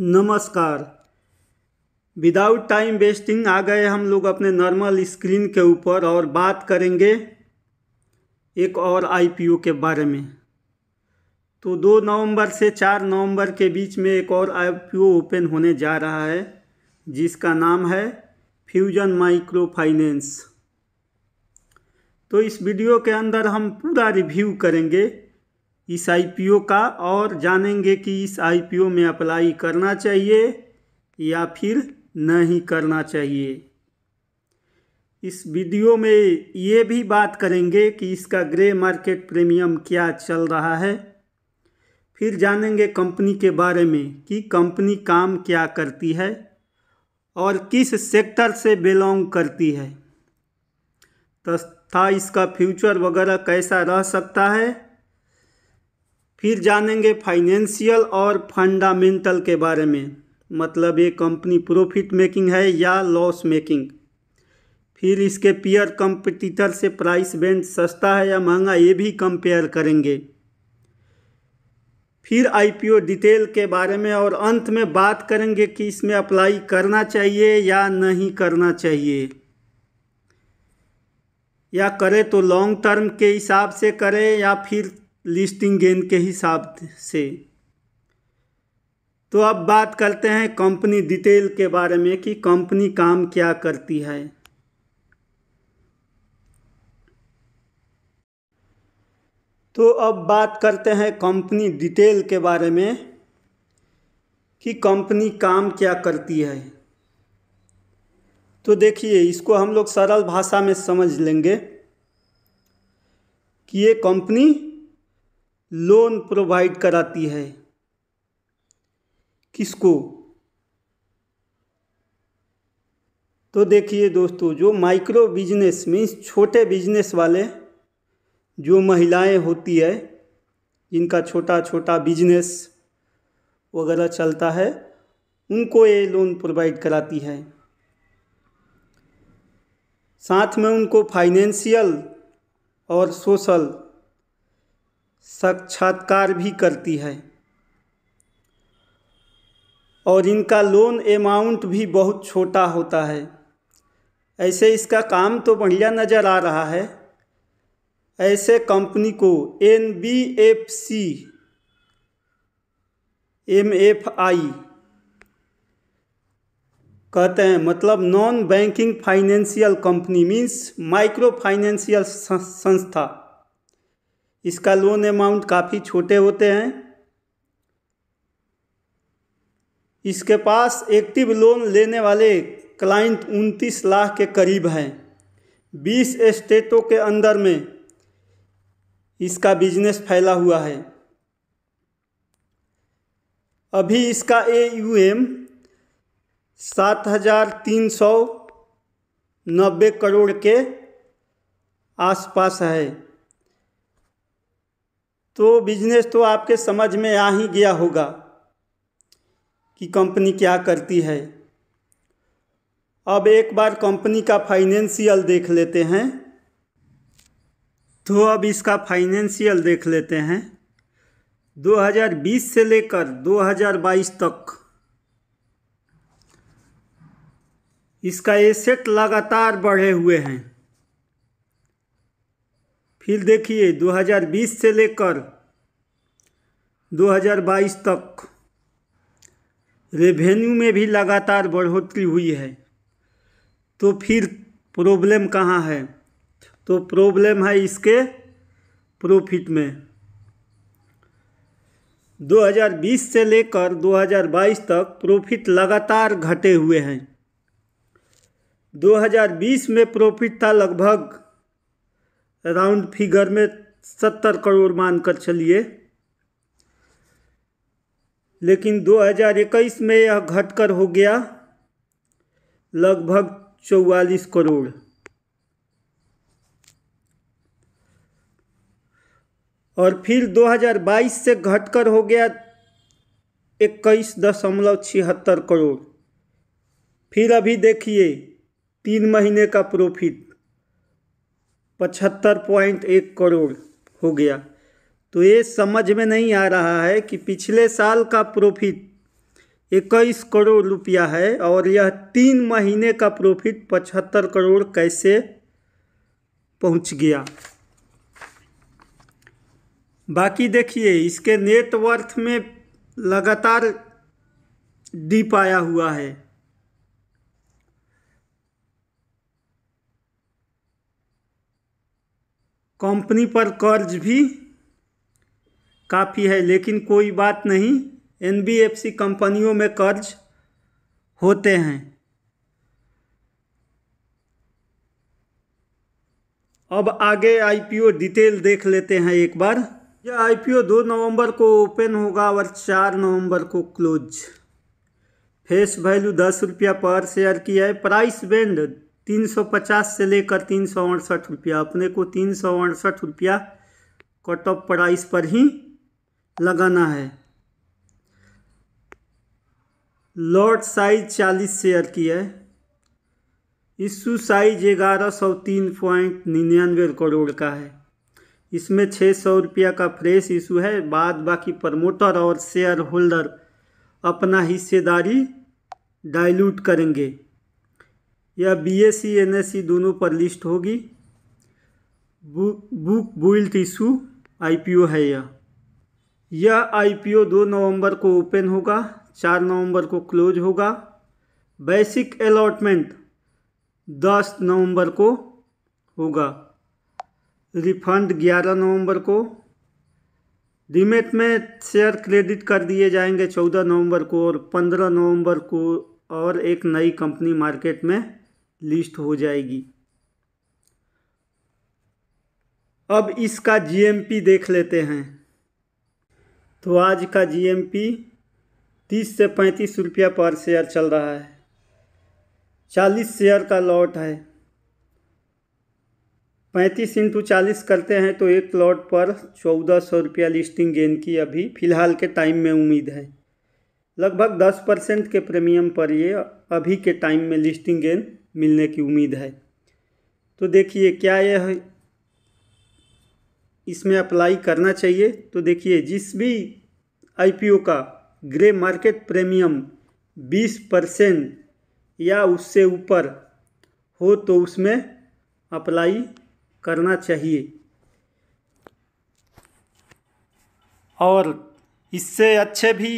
नमस्कार without time wasting आ गए हम लोग अपने नॉर्मल स्क्रीन के ऊपर और बात करेंगे एक और आईपीओ के बारे में तो दो नवंबर से चार नवंबर के बीच में एक और आईपीओ ओपन होने जा रहा है जिसका नाम है फ्यूजन माइक्रो फाइनेंस तो इस वीडियो के अंदर हम पूरा रिव्यू करेंगे इस आई का और जानेंगे कि इस आई में अप्लाई करना चाहिए या फिर नहीं करना चाहिए इस वीडियो में ये भी बात करेंगे कि इसका ग्रे मार्केट प्रीमियम क्या चल रहा है फिर जानेंगे कंपनी के बारे में कि कंपनी काम क्या करती है और किस सेक्टर से बिलोंग करती है तथा इसका फ्यूचर वगैरह कैसा रह सकता है फिर जानेंगे फाइनेंशियल और फंडामेंटल के बारे में मतलब ये कंपनी प्रॉफिट मेकिंग है या लॉस मेकिंग फिर इसके पीयर कंपटीटर से प्राइस बैंड सस्ता है या महंगा ये भी कंपेयर करेंगे फिर आईपीओ डिटेल के बारे में और अंत में बात करेंगे कि इसमें अप्लाई करना चाहिए या नहीं करना चाहिए या करें तो लॉन्ग टर्म के हिसाब से करें या फिर लिस्टिंग गेन के हिसाब से तो अब बात करते हैं कंपनी डिटेल के बारे में कि कंपनी काम क्या करती है तो अब बात करते हैं कंपनी डिटेल के बारे में कि कंपनी काम क्या करती है तो देखिए इसको हम लोग सरल भाषा में समझ लेंगे कि ये कंपनी लोन प्रोवाइड कराती है किसको तो देखिए दोस्तों जो माइक्रो बिजनेस मीन्स छोटे बिजनेस वाले जो महिलाएं होती है जिनका छोटा छोटा बिजनेस वगैरह चलता है उनको ये लोन प्रोवाइड कराती है साथ में उनको फाइनेंशियल और सोशल साक्षात्कार भी करती है और इनका लोन अमाउंट भी बहुत छोटा होता है ऐसे इसका काम तो बढ़िया नज़र आ रहा है ऐसे कंपनी को N B F C M F I कहते हैं मतलब non banking financial company means micro financial संस्था इसका लोन अमाउंट काफ़ी छोटे होते हैं इसके पास एक्टिव लोन लेने वाले क्लाइंट उनतीस लाख के करीब हैं बीस स्टेटों के अंदर में इसका बिजनेस फैला हुआ है अभी इसका ए यू एम सात हज़ार तीन सौ नब्बे करोड़ के आसपास है तो बिजनेस तो आपके समझ में आ ही गया होगा कि कंपनी क्या करती है अब एक बार कंपनी का फाइनेंशियल देख लेते हैं तो अब इसका फाइनेंशियल देख लेते हैं 2020 से लेकर 2022 तक इसका एसेट लगातार बढ़े हुए हैं फिर देखिए 2020 से लेकर 2022 तक रेवेन्यू में भी लगातार बढ़ोतरी हुई है तो फिर प्रॉब्लम कहाँ है तो प्रॉब्लम है इसके प्रॉफिट में 2020 से लेकर 2022 तक प्रॉफिट लगातार घटे हुए हैं 2020 में प्रॉफिट था लगभग राउंड फिगर में सत्तर करोड़ मानकर चलिए लेकिन 2021 में यह घटकर हो गया लगभग चौवालीस करोड़ और फिर 2022 से घटकर हो गया इक्कीस दशमलव छिहत्तर करोड़ फिर अभी देखिए तीन महीने का प्रॉफिट पचहत्तर पॉइंट एक करोड़ हो गया तो ये समझ में नहीं आ रहा है कि पिछले साल का प्रॉफिट इक्कीस करोड़ रुपया है और यह तीन महीने का प्रॉफिट पचहत्तर करोड़ कैसे पहुंच गया बाकी देखिए इसके नेटवर्थ में लगातार डीप आया हुआ है कंपनी पर कर्ज भी काफ़ी है लेकिन कोई बात नहीं एनबीएफसी कंपनियों में कर्ज होते हैं अब आगे आईपीओ डिटेल देख लेते हैं एक बार यह आईपीओ दो नवंबर को ओपन होगा और चार नवंबर को क्लोज फेस वैल्यू दस रुपया पर शेयर की है प्राइस बैंड तीन सौ पचास से लेकर तीन सौ अड़सठ रुपया अपने को तीन सौ अड़सठ रुपया कट ऑफ प्राइस पर ही लगाना है लॉट साइज चालीस शेयर की है इशू साइज ग्यारह सौ तीन पॉइंट निन्यानवे करोड़ का है इसमें छः सौ रुपया का फ्रेश इशू है बाद बाकी प्रमोटर और शेयर होल्डर अपना हिस्सेदारी डाइल्यूट करेंगे या B S C N S C दोनों पर लिस्ट होगी बुक बुइल्ट इशू आईपीओ है यह यह आईपीओ दो नवंबर को ओपन होगा चार नवंबर को क्लोज होगा बेसिक अलॉटमेंट दस नवंबर को होगा रिफंड ग्यारह नवंबर को डिमेट में शेयर क्रेडिट कर दिए जाएंगे चौदह नवंबर को और पंद्रह नवंबर को और एक नई कंपनी मार्केट में लिस्ट हो जाएगी अब इसका जीएमपी देख लेते हैं तो आज का जीएमपी 30 से पैंतीस रुपया पर शेयर चल रहा है चालीस शेयर का लॉट है पैंतीस इंटू चालीस करते हैं तो एक लॉट पर चौदह सौ रुपया लिस्टिंग गेन की अभी फ़िलहाल के टाइम में उम्मीद है लगभग दस परसेंट के प्रीमियम पर ये अभी के टाइम में लिस्टिंग गेन मिलने की उम्मीद है तो देखिए क्या यह इसमें अप्लाई करना चाहिए तो देखिए जिस भी आईपीओ का ग्रे मार्केट प्रीमियम 20 परसेंट या उससे ऊपर हो तो उसमें अप्लाई करना चाहिए और इससे अच्छे भी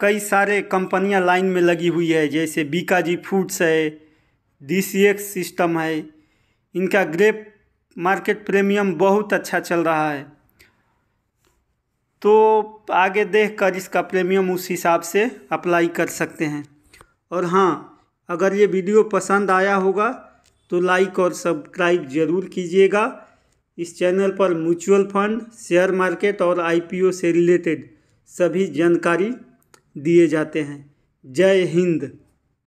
कई सारे कंपनियां लाइन में लगी हुई है जैसे बीकाजी फूड्स है डी सिस्टम है इनका ग्रेप मार्केट प्रीमियम बहुत अच्छा चल रहा है तो आगे देख कर इसका प्रीमियम उस हिसाब से अप्लाई कर सकते हैं और हाँ अगर ये वीडियो पसंद आया होगा तो लाइक और सब्सक्राइब ज़रूर कीजिएगा इस चैनल पर म्यूचुअल फंड शेयर मार्केट और आईपीओ से रिलेटेड सभी जानकारी दिए जाते हैं जय हिंद